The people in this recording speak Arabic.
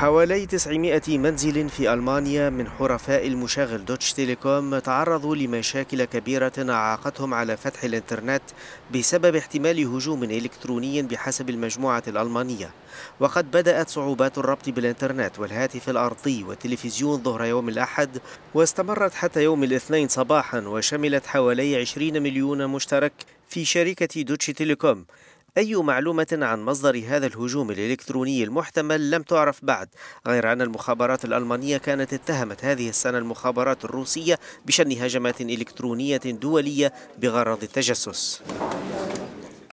حوالي 900 منزل في ألمانيا من حرفاء المشغل دوتش تيليكوم تعرضوا لمشاكل كبيرة عاقتهم على فتح الإنترنت بسبب احتمال هجوم إلكتروني بحسب المجموعة الألمانية وقد بدأت صعوبات الربط بالإنترنت والهاتف الأرضي والتلفزيون ظهر يوم الأحد واستمرت حتى يوم الاثنين صباحا وشملت حوالي 20 مليون مشترك في شركة دوتش تيليكوم أي معلومة عن مصدر هذا الهجوم الإلكتروني المحتمل لم تعرف بعد غير أن المخابرات الألمانية كانت اتهمت هذه السنة المخابرات الروسية بشن هجمات إلكترونية دولية بغرض التجسس